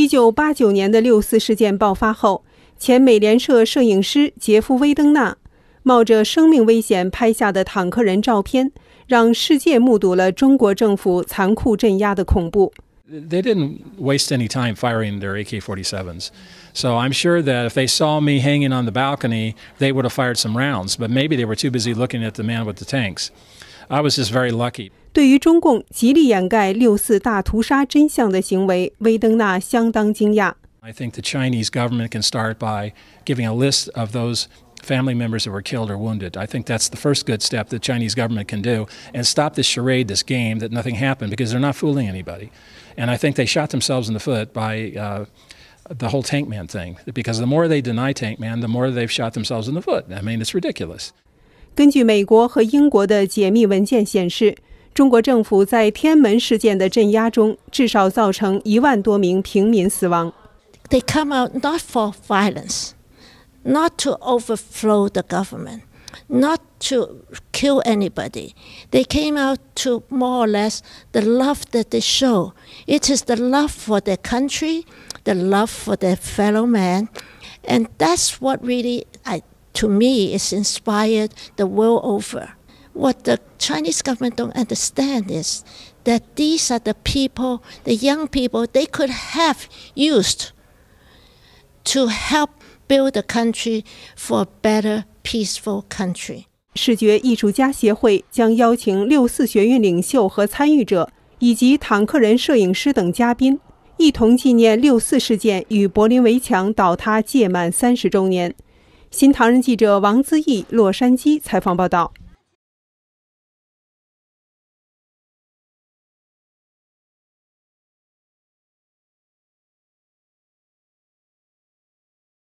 一九八九年的六四事件爆发后，前美联社摄影师杰夫·威登纳冒着生命危险拍下的坦克人照片，让世界目睹了中国政府残酷镇压的恐怖。They didn't waste any time firing their AK-47s, so I'm sure that if they saw me hanging on the balcony, they would have fired some rounds. But maybe they were too busy looking at the man with the tanks. I was just very lucky. 对于中共极力掩盖六四大屠杀真相的行为，威登纳相当惊讶。I think the Chinese government can start by giving a list of those family members that were killed or wounded. I think that's the first good step the Chinese government can do and stop this charade, this game that nothing happened because they're not fooling anybody. And I think they shot themselves in the foot by uh, the whole Tank Man thing because the more they deny Tank Man, the more they've shot themselves in the foot. I mean, it's ridiculous. 根据美国和英国的解密文件显示，中国政府在天安门事件的镇压中，至少造成一万多名平民死亡。They come out not for violence, not to overthrow the government, not to kill anybody. They came out to more or less the love that they show. It is the love for their country, the love for their fellow man, and that's what really I to me, is inspired the world over. What the Chinese government don't understand is that these are the people, the young people, they could have used to help build a country for a better, peaceful country. 视觉艺术家协会将邀请六四学运领袖和参与者，以及坦克人摄影师等嘉宾，一同纪念六四事件与柏林围墙倒塌届满三十周年。新唐人记者王姿义洛杉矶采访报道。